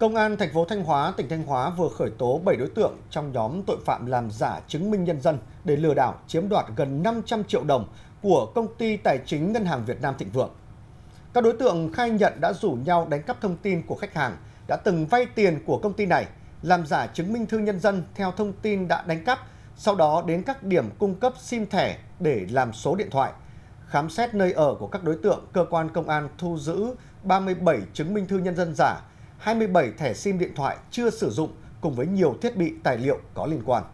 Công an thành phố Thanh Hóa, tỉnh Thanh Hóa vừa khởi tố 7 đối tượng trong nhóm tội phạm làm giả chứng minh nhân dân để lừa đảo chiếm đoạt gần 500 triệu đồng của công ty tài chính Ngân hàng Việt Nam Thịnh Vượng. Các đối tượng khai nhận đã rủ nhau đánh cắp thông tin của khách hàng, đã từng vay tiền của công ty này, làm giả chứng minh thư nhân dân theo thông tin đã đánh cắp, sau đó đến các điểm cung cấp SIM thẻ để làm số điện thoại. Khám xét nơi ở của các đối tượng, cơ quan công an thu giữ 37 chứng minh thư nhân dân giả, 27 thẻ SIM điện thoại chưa sử dụng cùng với nhiều thiết bị tài liệu có liên quan.